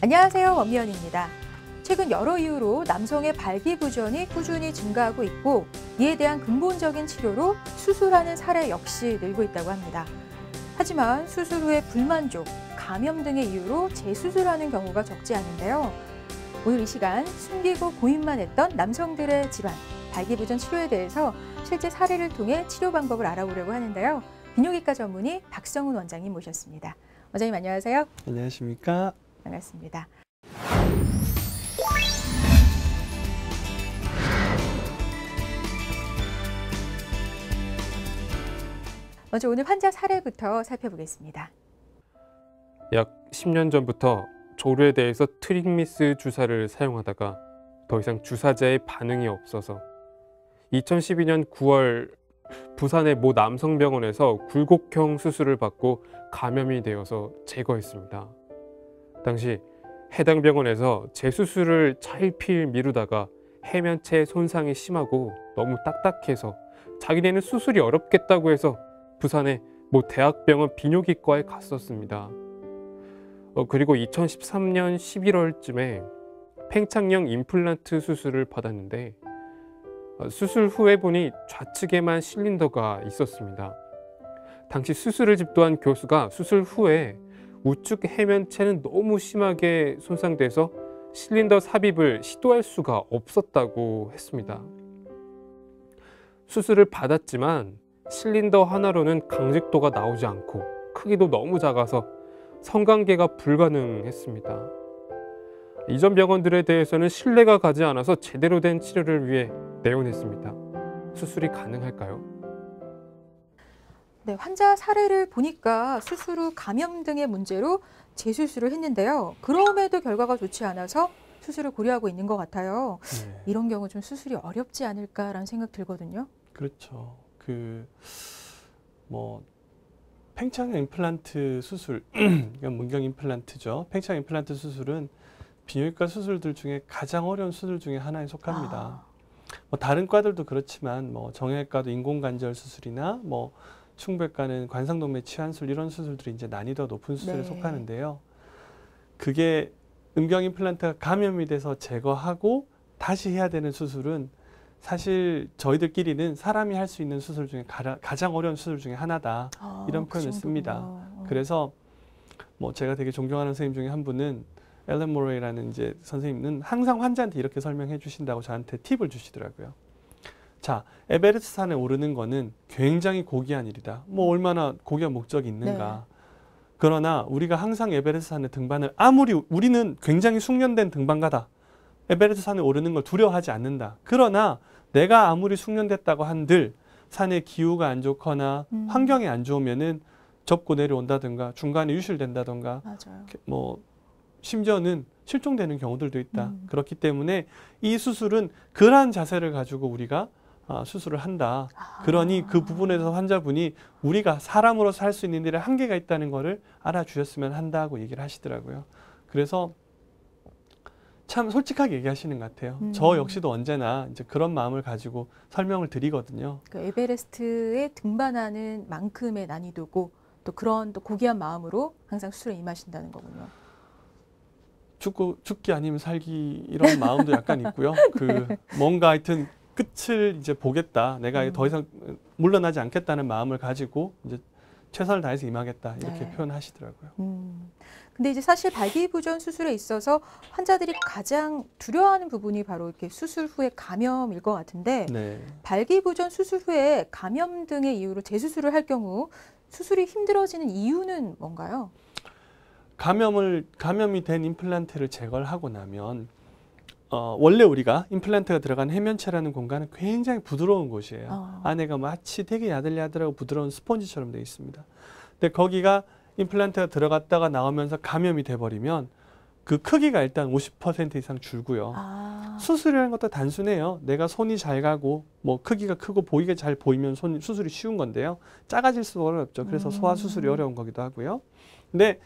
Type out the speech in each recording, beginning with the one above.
안녕하세요. 원미연입니다. 최근 여러 이유로 남성의 발기부전이 꾸준히 증가하고 있고 이에 대한 근본적인 치료로 수술하는 사례 역시 늘고 있다고 합니다. 하지만 수술 후에 불만족, 감염 등의 이유로 재수술하는 경우가 적지 않은데요. 오늘 이 시간 숨기고 고인만 했던 남성들의 질환, 발기부전 치료에 대해서 실제 사례를 통해 치료 방법을 알아보려고 하는데요. 비뇨기과 전문의 박성훈 원장님 모셨습니다. 원장님 안녕하세요. 안녕하십니까. 반갑습니다. 먼저 오늘 환자 사례부터 살펴보겠습니다. 약 10년 전부터 조류에 대해서 트릭미스 주사를 사용하다가 더 이상 주사제의 반응이 없어서 2012년 9월 부산의 모 남성병원에서 굴곡형 수술을 받고 감염이 되어서 제거했습니다. 당시 해당 병원에서 재수술을 차일피일 미루다가 해면체 손상이 심하고 너무 딱딱해서 자기네는 수술이 어렵겠다고 해서 부산의 모 대학병원 비뇨기과에 갔었습니다. 어, 그리고 2013년 11월쯤에 팽창형 임플란트 수술을 받았는데 어, 수술 후에 보니 좌측에만 실린더가 있었습니다. 당시 수술을 집도한 교수가 수술 후에 우측 해면체는 너무 심하게 손상돼서 실린더 삽입을 시도할 수가 없었다고 했습니다. 수술을 받았지만 실린더 하나로는 강직도가 나오지 않고 크기도 너무 작아서 성관계가 불가능했습니다. 이전 병원들에 대해서는 신뢰가 가지 않아서 제대로 된 치료를 위해 내원했습니다. 수술이 가능할까요? 네, 환자 사례를 보니까 수술 후 감염 등의 문제로 재수술을 했는데요. 그럼에도 결과가 좋지 않아서 수술을 고려하고 있는 것 같아요. 네. 이런 경우 좀 수술이 어렵지 않을까라는 생각 들거든요. 그렇죠. 그 뭐 팽창 임플란트 수술, 이건 문경 임플란트죠. 팽창 임플란트 수술은 비뇨기과 수술들 중에 가장 어려운 수술 중에 하나에 속합니다. 아. 뭐 다른 과들도 그렇지만 뭐 정형외과도 인공관절 수술이나 뭐 충백과는 관상동맥 치환술 이런 수술들이 이제 난이도 가 높은 수술에 네. 속하는데요. 그게 음경 임플란트가 감염이 돼서 제거하고 다시 해야 되는 수술은 사실 저희들끼리는 사람이 할 수 있는 수술 중에 가장 어려운 수술 중에 하나다 아, 이런 그 표현을 그 씁니다. 어. 그래서 뭐 제가 되게 존경하는 선생님 중에 한 분은 엘렌 모레이라는 이제 선생님은 항상 환자한테 이렇게 설명해 주신다고 저한테 팁을 주시더라고요. 자, 에베레스트 산에 오르는 거는 굉장히 고귀한 일이다. 뭐 음. 얼마나 고귀한 목적이 있는가. 네. 그러나 우리가 항상 에베레스트 산의 등반을 아무리 우리는 굉장히 숙련된 등반가다. 에베레스트 산에 오르는 걸 두려워하지 않는다. 그러나 내가 아무리 숙련됐다고 한들 산의 기후가 안 좋거나 음. 환경이 안 좋으면은 접고 내려온다든가 중간에 유실된다든가 맞아요. 뭐 심지어는 실종되는 경우들도 있다. 음. 그렇기 때문에 이 수술은 그러한 자세를 가지고 우리가 어, 수술을 한다. 아. 그러니 그 부분에서 환자분이 우리가 사람으로 살수 있는 일에 한계가 있다는 것을 알아주셨으면 한다고 얘기를 하시더라고요. 그래서 참 솔직하게 얘기하시는 것 같아요. 음. 저 역시도 언제나 이제 그런 마음을 가지고 설명을 드리거든요. 그 에베레스트에 등반하는 만큼의 난이도고 또 그런 또 고귀한 마음으로 항상 수술에 임하신다는 거군요. 죽고 죽기 아니면 살기 이런 마음도 약간 있고요. 네. 그 뭔가 하여튼 끝을 이제 보겠다. 내가 음. 더 이상 물러나지 않겠다는 마음을 가지고 이제 최선을 다해서 임하겠다 이렇게 네. 표현하시더라고요. 음. 근데 이제 사실 발기부전 수술에 있어서 환자들이 가장 두려워하는 부분이 바로 이렇게 수술 후에 감염일 것 같은데 네. 발기부전 수술 후에 감염 등의 이유로 재수술을 할 경우 수술이 힘들어지는 이유는 뭔가요? 감염을 감염이 된 임플란트를 제거하고 나면 어, 원래 우리가 임플란트가 들어간 해면체라는 공간은 굉장히 부드러운 곳이에요. 어. 안에가 마치 되게 야들야들하고 부드러운 스펀지처럼 되어 있습니다. 근데 거기가 임플란트가 들어갔다가 나오면서 감염이 돼버리면 그 크기가 일단 50% 이상 줄고요. 아. 수술이라는 것도 단순해요. 내가 손이 잘 가고 뭐 크기가 크고 보이게 잘 보이면 손 수술이 쉬운 건데요. 작아질수록 어렵죠. 그래서 소화 음. 수술이 어려운 거기도 하고요. 근데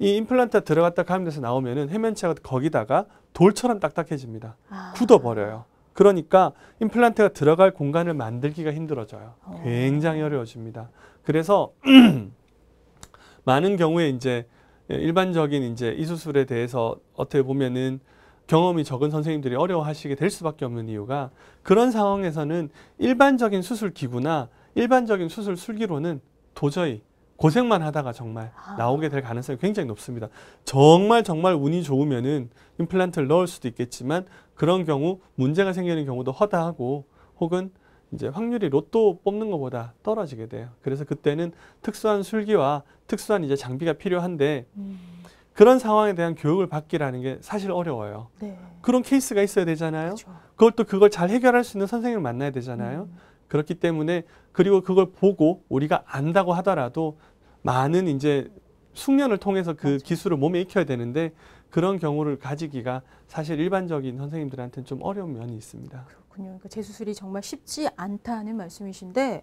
이 임플란트가 들어갔다 감염돼서 나오면은 해면체가 거기다가 돌처럼 딱딱해집니다. 아. 굳어버려요. 그러니까 임플란트가 들어갈 공간을 만들기가 힘들어져요. 어. 굉장히 어려워집니다. 그래서 많은 경우에 이제 일반적인 이제 이 수술에 대해서 어떻게 보면은 경험이 적은 선생님들이 어려워하시게 될 수밖에 없는 이유가 그런 상황에서는 일반적인 수술 기구나 일반적인 수술 술기로는 도저히 고생만 하다가 정말 아. 나오게 될 가능성이 굉장히 높습니다. 정말 정말 운이 좋으면은 임플란트를 넣을 수도 있겠지만 그런 경우 문제가 생기는 경우도 허다하고 혹은 이제 확률이 로또 뽑는 것보다 떨어지게 돼요. 그래서 그때는 특수한 술기와 특수한 이제 장비가 필요한데 음. 그런 상황에 대한 교육을 받기라는 게 사실 어려워요. 네. 그런 케이스가 있어야 되잖아요. 그렇죠. 그것도 그걸 잘 해결할 수 있는 선생님을 만나야 되잖아요. 음. 그렇기 때문에 그리고 그걸 보고 우리가 안다고 하더라도 많은 이제 숙련을 통해서 그 맞아. 기술을 몸에 익혀야 되는데 그런 경우를 가지기가 사실 일반적인 선생님들한테는 좀 어려운 면이 있습니다. 그렇군요. 그러니까 재수술이 정말 쉽지 않다는 말씀이신데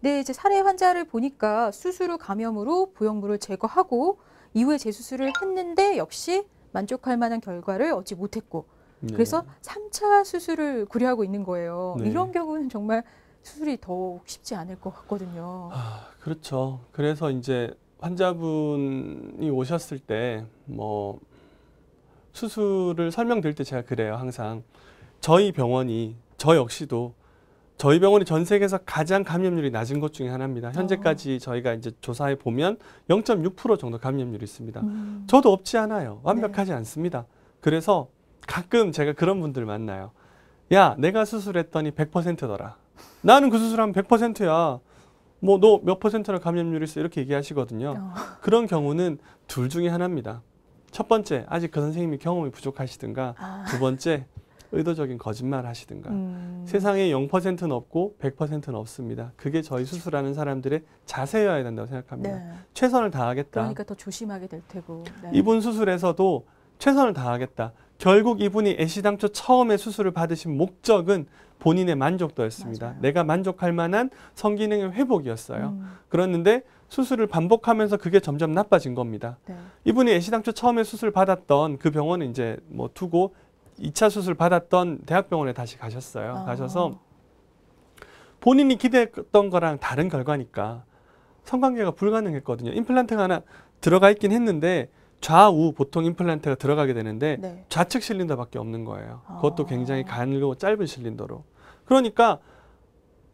네, 이제 사례 환자를 보니까 수술 후 감염으로 보형물을 제거하고 이후에 재수술을 했는데 역시 만족할 만한 결과를 얻지 못했고 네. 그래서 삼차 수술을 고려하고 있는 거예요. 네. 이런 경우는 정말 수술이 더 쉽지 않을 것 같거든요. 아, 그렇죠. 그래서 이제 환자분이 오셨을 때 뭐 수술을 설명드릴 때 제가 그래요 항상 저희 병원이 저 역시도 저희 병원이 전 세계에서 가장 감염률이 낮은 것 중에 하나입니다. 현재까지 아. 저희가 이제 조사해 보면 0.6% 정도 감염률이 있습니다. 음. 저도 없지 않아요. 네. 완벽하지 네. 않습니다. 그래서 가끔 제가 그런 분들 만나요. 야, 내가 수술했더니 100%더라. 나는 그 수술하면 100%야. 뭐 너 몇 퍼센트나 감염률이 있어 이렇게 얘기하시거든요. 어. 그런 경우는 둘 중에 하나입니다. 첫 번째 아직 그 선생님이 경험이 부족하시든가 아. 두 번째 의도적인 거짓말 하시든가 음. 세상에 0%는 없고 100%는 없습니다. 그게 저희 수술하는 사람들의 자세여야 된다고 생각합니다. 네. 최선을 다하겠다. 그러니까 더 조심하게 될 테고. 네. 이분 수술에서도 최선을 다하겠다. 결국 이분이 애시당초 처음에 수술을 받으신 목적은 본인의 만족도였습니다. 맞아요. 내가 만족할 만한 성기능의 회복이었어요. 음. 그랬는데 수술을 반복하면서 그게 점점 나빠진 겁니다. 네. 이분이 애시당초 처음에 수술 받았던 그 병원은 이제 뭐 두고 2차 수술 받았던 대학병원에 다시 가셨어요. 아. 가셔서 본인이 기대했던 거랑 다른 결과니까 성관계가 불가능했거든요. 임플란트가 하나 들어가 있긴 했는데 좌우 보통 임플란트가 들어가게 되는데 네. 좌측 실린더밖에 없는 거예요. 아. 그것도 굉장히 가늘고 짧은 실린더로. 그러니까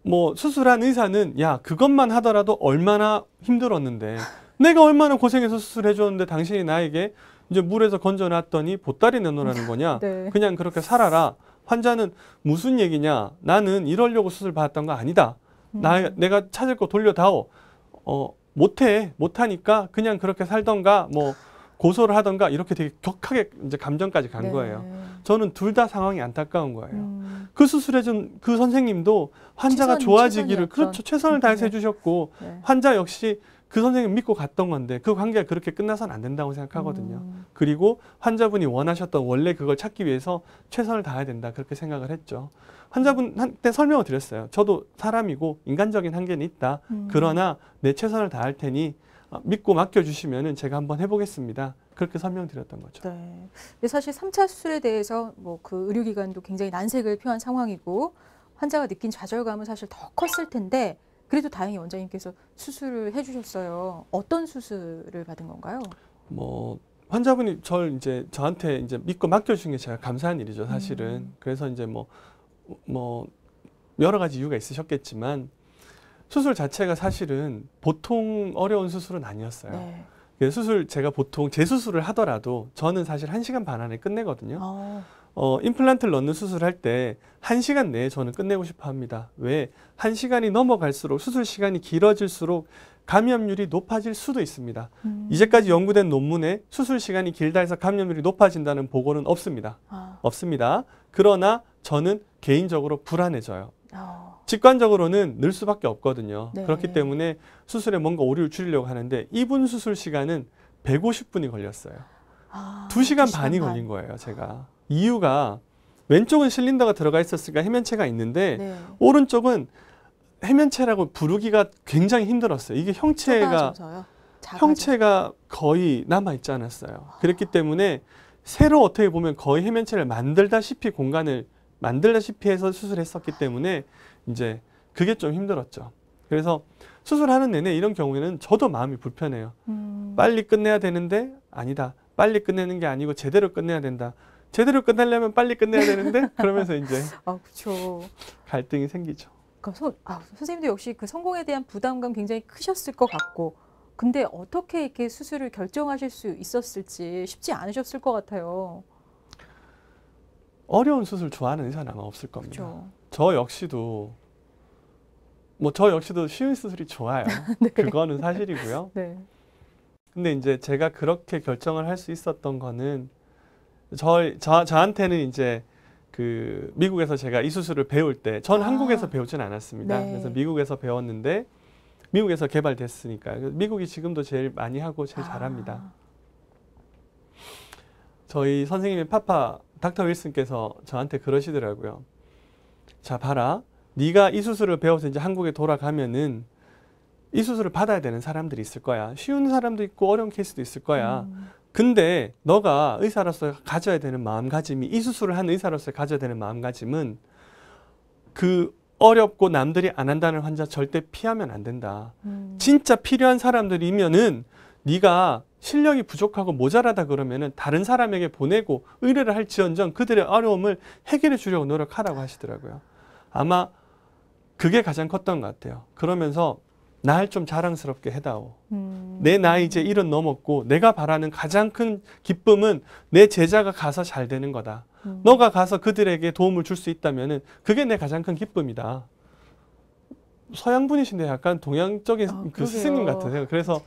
뭐 수술한 의사는 야 그것만 하더라도 얼마나 힘들었는데 내가 얼마나 고생해서 수술해 줬는데 당신이 나에게 이제 물에서 건져놨더니 보따리 내놓으라는 거냐 네. 그냥 그렇게 살아라 환자는 무슨 얘기냐 나는 이러려고 수술 받았던 거 아니다 음. 나 내가 찾을 거 돌려다오 어 못해 못하니까 그냥 그렇게 살던가 뭐 고소를 하던가 이렇게 되게 격하게 이제 감정까지 간 네. 거예요. 저는 둘 다 상황이 안타까운 거예요. 음. 그 수술해 준그 선생님도 환자가 최선, 좋아지기를 그렇죠. 그렇죠. 최선을 다해서 네. 해주셨고 네. 환자 역시 그 선생님 믿고 갔던 건데 그 관계가 그렇게 끝나선 안 된다고 생각하거든요. 음. 그리고 환자분이 원하셨던 원래 그걸 찾기 위해서 최선을 다해야 된다 그렇게 생각을 했죠. 환자분한테 설명을 드렸어요. 저도 사람이고 인간적인 한계는 있다. 음. 그러나 내 최선을 다할 테니 아, 믿고 맡겨주시면 제가 한번 해보겠습니다. 그렇게 설명드렸던 거죠. 네. 근데 사실 3차 수술에 대해서 뭐 그 의료기관도 굉장히 난색을 표한 상황이고 환자가 느낀 좌절감은 사실 더 컸을 텐데 그래도 다행히 원장님께서 수술을 해주셨어요. 어떤 수술을 받은 건가요? 뭐 환자분이 절 이제 저한테 이제 믿고 맡겨주신 게 제가 감사한 일이죠 사실은. 음. 그래서 이제 뭐뭐 뭐 여러 가지 이유가 있으셨겠지만 수술 자체가 사실은 보통 어려운 수술은 아니었어요. 네. 그 수술 제가 보통 재수술을 하더라도 저는 사실 한시간반 안에 끝내거든요. 아. 어, 임플란트를 넣는 수술할 때 한시간 내에 저는 끝내고 싶어 합니다. 왜? 한시간이 넘어갈수록 수술 시간이 길어질수록 감염률이 높아질 수도 있습니다. 음. 이제까지 연구된 논문에 수술 시간이 길다 해서 감염률이 높아진다는 보고는 없습니다. 아. 없습니다. 그러나 저는 개인적으로 불안해져요. 어. 직관적으로는 늘 수밖에 없거든요. 네. 그렇기 때문에 수술에 뭔가 오류를 줄이려고 하는데 이분 수술 시간은 150분이 걸렸어요. 아, 2시간, 반이 반. 걸린 거예요, 제가. 이유가 왼쪽은 실린더가 들어가 있었으니까 해면체가 있는데 네. 오른쪽은 해면체라고 부르기가 굉장히 힘들었어요. 이게 형체가 형체가 거의 남아 있지 않았어요. 아. 그랬기 때문에 새로 어떻게 보면 거의 해면체를 만들다시피 공간을 만들다시피해서 수술했었기 때문에 이제 그게 좀 힘들었죠. 그래서 수술하는 내내 이런 경우에는 저도 마음이 불편해요. 음. 빨리 끝내야 되는데 아니다. 빨리 끝내는 게 아니고 제대로 끝내야 된다. 제대로 끝내려면 빨리 끝내야 되는데 그러면서 이제 아, 그렇 갈등이 생기죠. 그러니까 선, 아, 선생님도 역시 그 성공에 대한 부담감 굉장히 크셨을 것 같고 근데 어떻게 이렇게 수술을 결정하실 수 있었을지 쉽지 않으셨을 것 같아요. 어려운 수술 좋아하는 의사는 아마 없을 겁니다. 그쵸. 저 역시도 뭐 저 역시도 쉬운 수술이 좋아요. 네. 그거는 사실이고요. 네. 근데 이제 제가 그렇게 결정을 할 수 있었던 거는 저, 저 저한테는 이제 그 미국에서 제가 이 수술을 배울 때전 아. 한국에서 배우진 않았습니다. 네. 그래서 미국에서 배웠는데 미국에서 개발됐으니까 미국이 지금도 제일 많이 하고 제일 아. 잘합니다. 저희 선생님의 파파 닥터 윌슨께서 저한테 그러시더라고요. 자 봐라 네가 이 수술을 배워서 이제 한국에 돌아가면은 이 수술을 받아야 되는 사람들이 있을 거야. 쉬운 사람도 있고 어려운 케이스도 있을 거야. 음. 근데 너가 의사로서 가져야 되는 마음가짐이 이 수술을 한 의사로서 가져야 되는 마음가짐은 그 어렵고 남들이 안 한다는 환자 절대 피하면 안 된다. 음. 진짜 필요한 사람들이면은 네가 실력이 부족하고 모자라다 그러면은 다른 사람에게 보내고 의뢰를 할지언정 그들의 어려움을 해결해 주려고 노력하라고 하시더라고요. 아마 그게 가장 컸던 것 같아요. 그러면서 날 좀 자랑스럽게 해다오. 음. 내 나이 이제 일은 넘었고 내가 바라는 가장 큰 기쁨은 내 제자가 가서 잘 되는 거다. 음. 너가 가서 그들에게 도움을 줄 수 있다면은 그게 내 가장 큰 기쁨이다. 서양 분이신데 약간 동양적인 아, 그그러 스님 같으세요. 그래서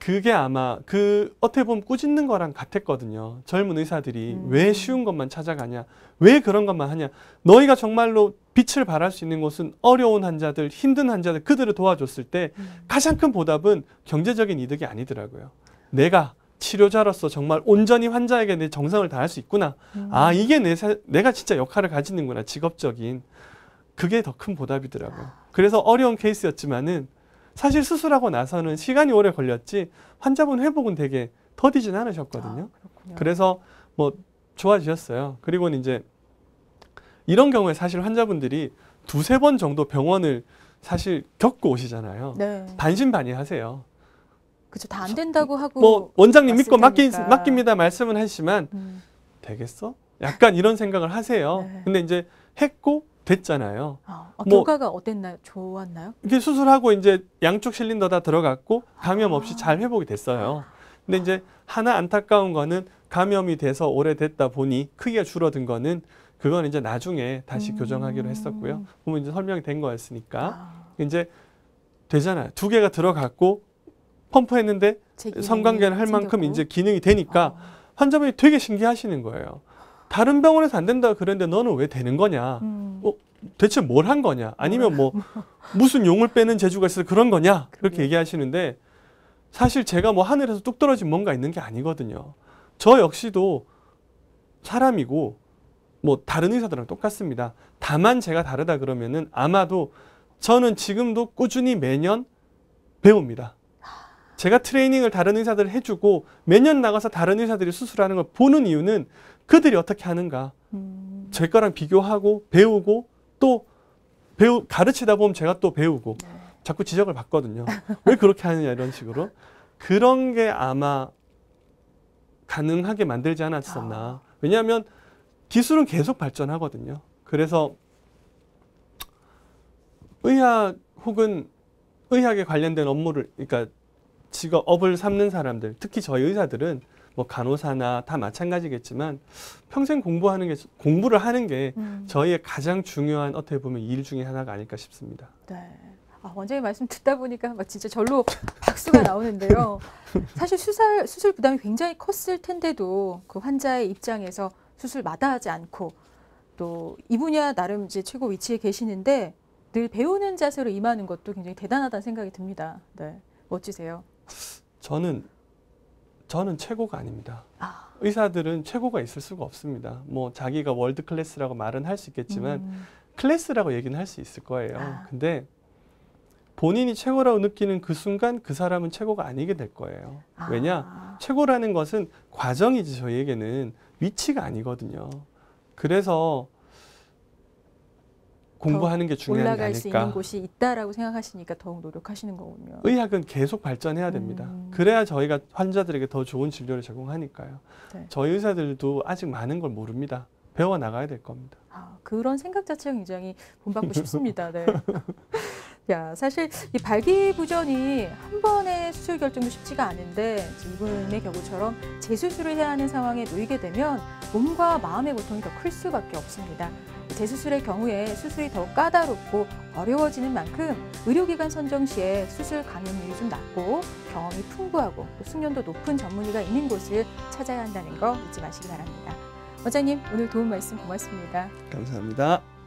그게 아마 그 어떻게 보면 꾸짖는 거랑 같았거든요. 젊은 의사들이 음. 왜 쉬운 것만 찾아가냐, 왜 그런 것만 하냐. 너희가 정말로 빛을 발할 수 있는 곳은 어려운 환자들, 힘든 환자들 그들을 도와줬을 때 음. 가장 큰 보답은 경제적인 이득이 아니더라고요. 내가 치료자로서 정말 온전히 환자에게 내 정성을 다할 수 있구나. 음. 아 이게 내 사, 내가 진짜 역할을 가지는구나. 직업적인 그게 더 큰 보답이더라고요. 그래서 어려운 케이스였지만은. 사실 수술하고 나서는 시간이 오래 걸렸지 환자분 회복은 되게 더디진 않으셨거든요. 아, 그래서 뭐 좋아지셨어요. 그리고 는 이제 이런 경우에 사실 환자분들이 두세 번 정도 병원을 사실 겪고 오시잖아요. 네. 반신반의 하세요. 그죠다 안 된다고 하고 뭐 원장님 믿고 맡기, 맡깁니다 말씀은 하시지만 음. 되겠어? 약간 이런 생각을 하세요. 네. 근데 이제 했고 됐잖아요. 아, 어, 뭐, 결과가 어땠나요? 좋았나요? 이게 수술하고 이제 양쪽 실린더 다 들어갔고 아. 감염 없이 아. 잘 회복이 됐어요. 근데 아. 이제 하나 안타까운 거는 감염이 돼서 오래됐다 보니 크기가 줄어든 거는 그건 이제 나중에 다시 음. 교정하기로 했었고요. 보면 이제 설명이 된 거였으니까 아. 이제 되잖아요. 두 개가 들어갔고 펌프했는데 성관계를 할 만큼 생겼고. 이제 기능이 되니까 아. 환자분이 되게 신기하시는 거예요. 다른 병원에서 안 된다 그랬는데 너는 왜 되는 거냐? 음. 어, 대체 뭘 한 거냐? 아니면 뭐 무슨 용을 빼는 재주가 있어서 그런 거냐? 그렇게 그래. 얘기하시는데 사실 제가 뭐 하늘에서 뚝 떨어진 뭔가 있는 게 아니거든요. 저 역시도 사람이고 뭐 다른 의사들랑 똑같습니다. 다만 제가 다르다 그러면은 아마도 저는 지금도 꾸준히 매년 배웁니다. 제가 트레이닝을 다른 의사들 해주고 매년 나가서 다른 의사들이 수술하는 걸 보는 이유는 그들이 어떻게 하는가. 음. 제 거랑 비교하고 배우고 또 배우 가르치다 보면 제가 또 배우고 네. 자꾸 지적을 받거든요. 왜 그렇게 하느냐 이런 식으로 그런 게 아마 가능하게 만들지 않았었나. 아. 왜냐하면 기술은 계속 발전하거든요. 그래서 의학 혹은 의학에 관련된 업무를 그러니까 직업을 삼는 사람들, 특히 저희 의사들은 뭐 간호사나 다 마찬가지겠지만 평생 공부하는 게 공부를 하는 게 음. 저희의 가장 중요한 어떻게 보면 일 중에 하나가 아닐까 싶습니다. 네. 아, 원장님 말씀 듣다 보니까 막 진짜 절로 박수가 나오는데요. 사실 수술 수술 부담이 굉장히 컸을 텐데도 그 환자의 입장에서 수술 마다하지 않고 또 이 분야 나름 이제 최고 위치에 계시는데 늘 배우는 자세로 임하는 것도 굉장히 대단하다는 생각이 듭니다. 네. 멋지세요. 저는 저는 최고가 아닙니다. 아. 의사들은 최고가 있을 수가 없습니다. 뭐 자기가 월드 클래스라고 말은 할 수 있겠지만 음. 클래스라고 얘기는 할 수 있을 거예요. 아. 근데 본인이 최고라고 느끼는 그 순간 그 사람은 최고가 아니게 될 거예요. 아. 왜냐? 최고라는 것은 과정이지 저희에게는 위치가 아니거든요. 그래서 공부하는 게 중요한 게 아닐까. 수 있는 곳이 있다라고 생각하시니까 더욱 노력하시는 거군요. 의학은 계속 발전해야 음. 됩니다. 음. 그래야 저희가 환자들에게 더 좋은 진료를 제공하니까요. 네. 저희 의사들도 아직 많은 걸 모릅니다. 배워 나가야 될 겁니다. 아, 그런 생각 자체가 굉장히 본받고 싶습니다. 네. 야, 사실 이 발기부전이 한번에 수술 결정도 쉽지가 않은데 이분의 경우처럼 재수술을 해야 하는 상황에 놓이게 되면 몸과 마음의 고통이 더 클 수밖에 없습니다. 재수술의 경우에 수술이 더 까다롭고 어려워지는 만큼 의료기관 선정 시에 수술 감염률이좀 낮고 경험이 풍부하고 또 숙련도 높은 전문의가 있는 곳을 찾아야 한다는 거 잊지 마시기 바랍니다. 원장님 오늘 도움 말씀 고맙습니다. 감사합니다.